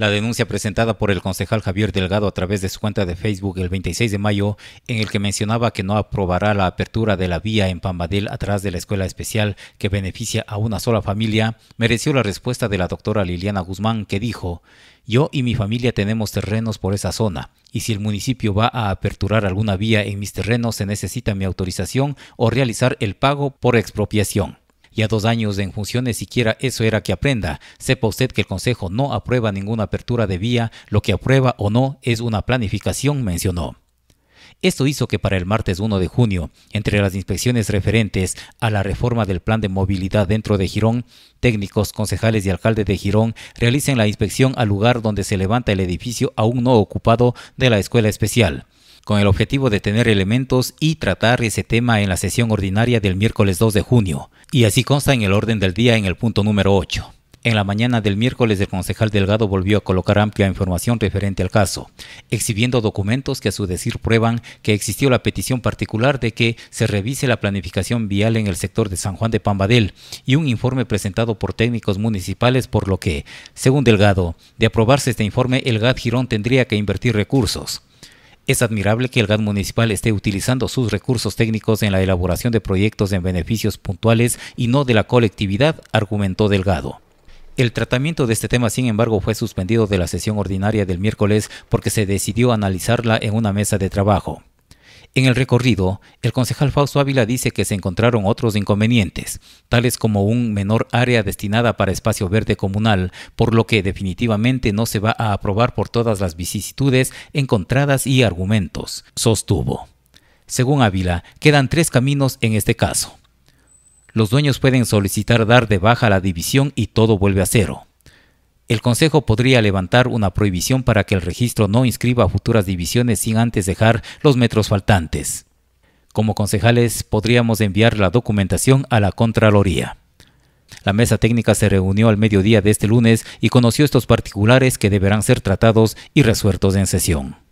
La denuncia presentada por el concejal Javier Delgado a través de su cuenta de Facebook el 26 de mayo, en el que mencionaba que no aprobará la apertura de la vía en Pambadel atrás de la escuela especial que beneficia a una sola familia, mereció la respuesta de la doctora Liliana Guzmán que dijo, yo y mi familia tenemos terrenos por esa zona, y si el municipio va a aperturar alguna vía en mis terrenos se necesita mi autorización o realizar el pago por expropiación dos años en funciones siquiera eso era que aprenda. Sepa usted que el Consejo no aprueba ninguna apertura de vía, lo que aprueba o no es una planificación, mencionó. Esto hizo que para el martes 1 de junio, entre las inspecciones referentes a la reforma del plan de movilidad dentro de Girón, técnicos, concejales y alcalde de Girón realicen la inspección al lugar donde se levanta el edificio aún no ocupado de la escuela especial con el objetivo de tener elementos y tratar ese tema en la sesión ordinaria del miércoles 2 de junio, y así consta en el orden del día en el punto número 8. En la mañana del miércoles, el concejal Delgado volvió a colocar amplia información referente al caso, exhibiendo documentos que a su decir prueban que existió la petición particular de que se revise la planificación vial en el sector de San Juan de Pambadel y un informe presentado por técnicos municipales, por lo que, según Delgado, de aprobarse este informe, el GAD Girón tendría que invertir recursos. Es admirable que el GAD municipal esté utilizando sus recursos técnicos en la elaboración de proyectos en beneficios puntuales y no de la colectividad, argumentó Delgado. El tratamiento de este tema, sin embargo, fue suspendido de la sesión ordinaria del miércoles porque se decidió analizarla en una mesa de trabajo. En el recorrido, el concejal Fausto Ávila dice que se encontraron otros inconvenientes, tales como un menor área destinada para espacio verde comunal, por lo que definitivamente no se va a aprobar por todas las vicisitudes encontradas y argumentos, sostuvo. Según Ávila, quedan tres caminos en este caso. Los dueños pueden solicitar dar de baja la división y todo vuelve a cero el Consejo podría levantar una prohibición para que el registro no inscriba futuras divisiones sin antes dejar los metros faltantes. Como concejales podríamos enviar la documentación a la Contraloría. La mesa técnica se reunió al mediodía de este lunes y conoció estos particulares que deberán ser tratados y resueltos en sesión.